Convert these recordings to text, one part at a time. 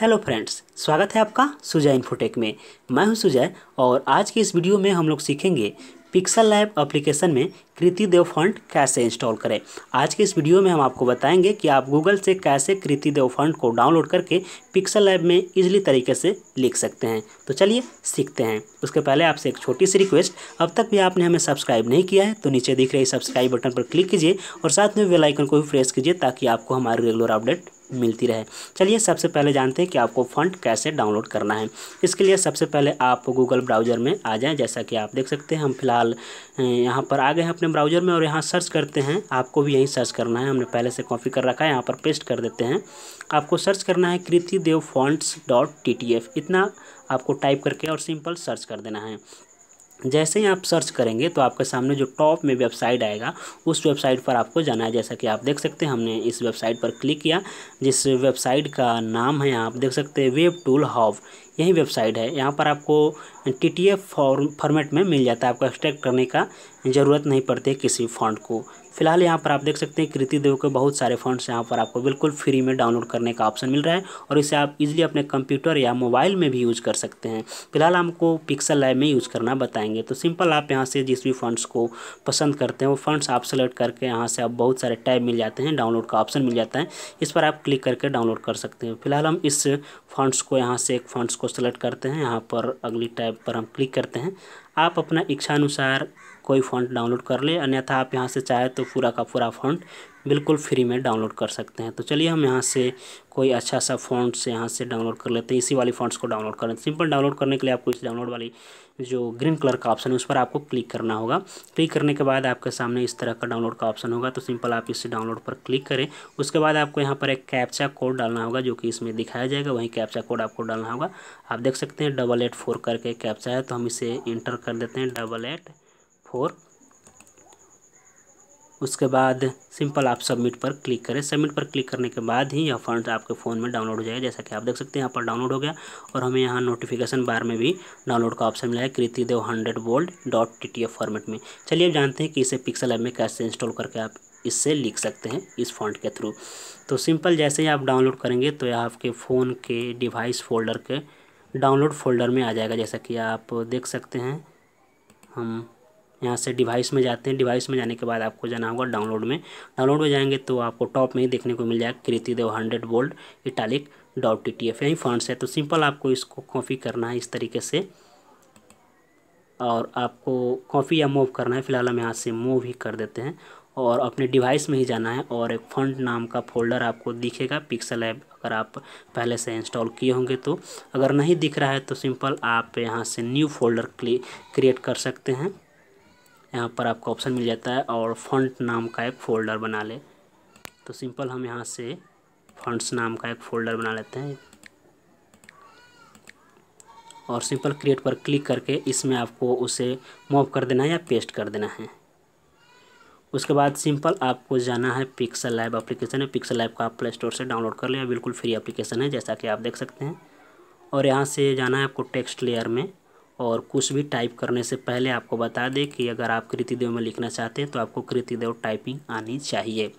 hello friends स्वागत है आपका सुजय इन्फोटेक में मैं हूं सुजय और आज की इस वीडियो में हम लोग सीखेंगे पिक्सल लैब एप्लीकेशन में कृति देव फंड कैसे इंस्टॉल करें आज के इस वीडियो में हम आपको बताएंगे कि आप गूगल से कैसे कृति देव फंड को डाउनलोड करके पिक्सल लैब में इजीली तरीके से लिख सकते हैं तो चलिए सीखते हैं उसके पहले आपसे एक छोटी सी रिक्वेस्ट अब तक भी आपने हमें सब्सक्राइब नहीं किया है तो नीचे दिख रही सब्सक्राइब बटन पर क्लिक कीजिए और साथ में बेलाइकन को भी प्रेस कीजिए ताकि आपको हमारे रेगुलर अपडेट मिलती रहे चलिए सबसे पहले जानते हैं कि आपको फंड कैसे डाउनलोड करना है इसके लिए सबसे पहले आप गूगल ब्राउज़र में आ जाएं जैसा कि आप देख सकते हैं हम फिलहाल यहाँ पर आ गए हैं अपने ब्राउज़र में और यहाँ सर्च करते हैं आपको भी यहीं सर्च करना है हमने पहले से कॉपी कर रखा है यहाँ पर पेस्ट कर देते हैं आपको सर्च करना है Kruti Dev fonts dot T T F इतना आपको टाइप करके और सिंपल सर्च कर देना है जैसे ही आप सर्च करेंगे तो आपके सामने जो टॉप में वेबसाइट आएगा उस वेबसाइट पर आपको जाना है जैसा कि आप देख सकते हैं हमने इस वेबसाइट पर क्लिक किया जिस वेबसाइट का नाम है आप देख सकते हैं वेब टूल हॉब यही वेबसाइट है यहाँ पर आपको T T F form format में मिल जाता है आपको एक्सट्रैक्ट करने का ज़रूरत नहीं पड़ती है किसी फॉन्ट को फिलहाल यहाँ पर आप देख सकते हैं कृति देव के बहुत सारे फॉन्ट्स यहाँ पर आपको बिल्कुल फ्री में डाउनलोड करने का ऑप्शन मिल रहा है और इसे आप इजीली अपने कंप्यूटर या मोबाइल में भी यूज कर सकते हैं फिलहाल हमको पिक्सल लाइव में यूज करना बताएंगे तो सिंपल आप यहाँ से जिस भी फंड्स को पसंद करते हैं वो फंड्स आप सेलेक्ट करके यहाँ से आप बहुत सारे टैब मिल जाते हैं डाउनलोड का ऑप्शन मिल जाता है इस पर आप क्लिक करके डाउनलोड कर सकते हैं फिलहाल हम इस फंड्स को यहाँ से एक फंड्स को इसको सेलेक्ट करते हैं यहाँ पर अगली टैब पर हम क्लिक करते हैं आप अपना इच्छा अनुसार कोई फॉन्ट डाउनलोड कर ले अन्यथा आप यहाँ से चाहे तो पूरा का पूरा फॉन्ट बिल्कुल फ्री में डाउनलोड कर सकते हैं तो चलिए हम यहाँ से कोई अच्छा सा फॉन्ट्स यहाँ से डाउनलोड कर लेते हैं इसी वाली फॉन्ट्स को डाउनलोड कर लेते सिंपल डाउनलोड करने के लिए आपको इस डाउनलोड वाली जो ग्रीन कलर का ऑप्शन है उस पर आपको क्लिक करना होगा क्लिक करने के बाद आपके सामने इस तरह का डाउनलोड का ऑप्शन होगा तो सिंपल आप इस डाउनलोड पर क्लिक करें उसके बाद आपको यहाँ पर एक कैप्चा कोड डालना होगा जो कि इसमें दिखाया जाएगा वहीं कैप्चा कोड आपको डालना होगा आप देख सकते हैं डबल एट फोर करके कैप्चा है तो हम इसे इंटर कर देते हैं डबल एट फोर उसके बाद सिंपल आप सबमिट पर क्लिक करें सबमिट पर क्लिक करने के बाद ही यह फंड आपके फ़ोन में डाउनलोड हो जाएगा जैसा कि आप देख सकते हैं यहाँ पर डाउनलोड हो गया और हमें यहाँ नोटिफिकेशन बार में भी डाउनलोड का ऑप्शन मिला है Kruti Dev hundred bold dot T T F format में चलिए अब जानते हैं कि इसे पिक्सल ऐप में कैसे इंस्टॉल करके आप इससे लिख सकते हैं इस फॉन्ट के थ्रू तो सिंपल जैसे ही आप डाउनलोड करेंगे तो यह आपके फ़ोन के डिवाइस फोल्डर के डाउनलोड फोल्डर में आ जाएगा जैसा कि आप देख सकते हैं हम यहाँ से डिवाइस में जाते हैं डिवाइस में जाने के बाद आपको जाना होगा डाउनलोड में डाउनलोड में जाएंगे तो आपको टॉप में ही देखने को मिल जाएगा Kruti Dev hundred bold italic dot T T F यही फॉन्ट्स है तो सिंपल आपको इसको कॉपी करना है इस तरीके से और आपको कॉपी या मूव करना है फिलहाल हम यहाँ से मूव ही कर देते हैं और अपने डिवाइस में ही जाना है और एक फंड नाम का फोल्डर आपको दिखेगा पिक्सल ऐप अगर आप पहले से इंस्टॉल किए होंगे तो अगर नहीं दिख रहा है तो सिंपल आप यहाँ से न्यू फोल्डर क्रिएट कर सकते हैं यहाँ पर आपको ऑप्शन मिल जाता है और फंड नाम का एक फ़ोल्डर बना ले तो सिंपल हम यहाँ से फंड्स नाम का एक फ़ोल्डर बना लेते हैं और सिंपल क्रिएट पर क्लिक करके इसमें आपको उसे मूव कर देना है या पेस्ट कर देना है उसके बाद सिंपल आपको जाना है पिक्सल लाइव एप्लीकेशन है पिक्सल लाइव का आप प्ले स्टोर से डाउनलोड कर लिया बिल्कुल फ्री एप्लीकेशन है जैसा कि आप देख सकते हैं और यहाँ से जाना है आपको टेक्स्ट लेयर में और कुछ भी टाइप करने से पहले आपको बता दें कि अगर आप कृतिदेव में लिखना चाहते हैं तो आपको कृतिदेव टाइपिंग आनी चाहिए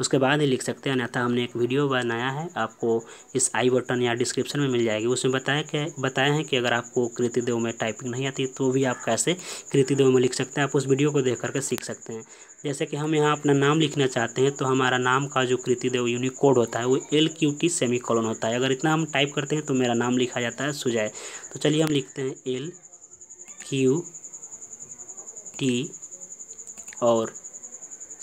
उसके बाद ही लिख सकते हैं अन्यथा हमने एक वीडियो बनाया है आपको इस आई बटन या डिस्क्रिप्शन में मिल जाएगी उसमें बताया कि बताया है कि अगर आपको कृतिदेव में टाइपिंग नहीं आती तो भी आप कैसे कृतिदेव में लिख सकते हैं आप उस वीडियो को देख करके सीख सकते हैं जैसे कि हम यहाँ अपना नाम लिखना चाहते हैं तो हमारा नाम का जो कृतिदेव देव यूनिक कोड होता है वो L Q T semicolon होता है अगर इतना हम टाइप करते हैं तो मेरा नाम लिखा जाता है सुजय तो चलिए हम लिखते हैं एल क्यू टी और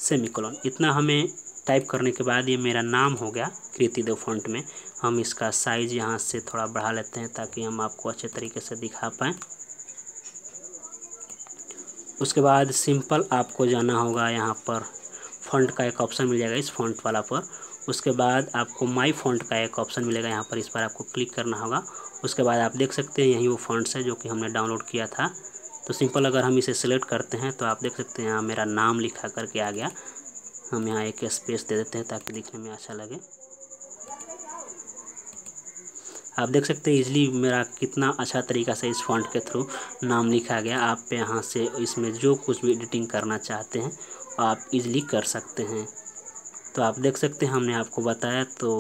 सेमी कॉलन इतना हमें टाइप करने के बाद ये मेरा नाम हो गया कृतिदेव फॉन्ट में हम इसका साइज़ यहाँ से थोड़ा बढ़ा लेते हैं ताकि हम आपको अच्छे तरीके से दिखा पाएँ उसके बाद सिंपल आपको जाना होगा यहाँ पर फॉन्ट का एक ऑप्शन मिल जाएगा इस फॉन्ट वाला पर उसके बाद आपको माई फॉन्ट का एक ऑप्शन मिलेगा यहाँ पर इस पर आपको क्लिक करना होगा उसके बाद आप देख सकते हैं यही वो फॉन्ट्स है जो कि हमने डाउनलोड किया था तो सिंपल अगर हम इसे सेलेक्ट करते हैं तो आप देख सकते हैं यहाँ मेरा नाम लिखा करके आ गया हम यहाँ एक स्पेस दे देते हैं ताकि दिखने में अच्छा लगे आप देख सकते हैं इजली मेरा कितना अच्छा तरीका से इस फॉन्ट के थ्रू नाम लिखा गया आप यहाँ से इसमें जो कुछ भी एडिटिंग करना चाहते हैं आप इजली कर सकते हैं तो आप देख सकते हैं हमने आपको बताया तो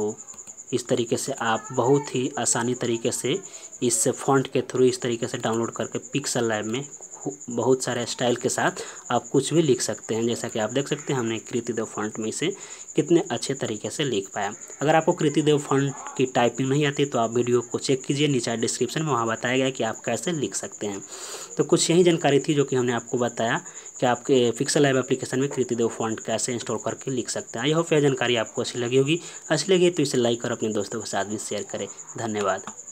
इस तरीके से आप बहुत ही आसानी तरीके से इस फॉन्ट के थ्रू इस तरीके से डाउनलोड करके पिक्सल लाइव में बहुत सारे स्टाइल के साथ आप कुछ भी लिख सकते हैं जैसा कि आप देख सकते हैं हमने कृति दो फॉन्ट में इसे कितने अच्छे तरीके से लिख पाया अगर आपको कृति देव फंड की टाइपिंग नहीं आती तो आप वीडियो को चेक कीजिए नीचे डिस्क्रिप्शन में वहाँ बताया गया कि आप कैसे लिख सकते हैं तो कुछ यही जानकारी थी जो कि हमने आपको बताया कि आपके फिक्सल लाइव एप्लीकेशन में कृतिदेव फंड कैसे इंस्टॉल करके लिख सकते हैं आई होप यह जानकारी आपको अच्छी लगी होगी अच्छी लगी तो इसे लाइक और अपने दोस्तों के साथ भी शेयर करें धन्यवाद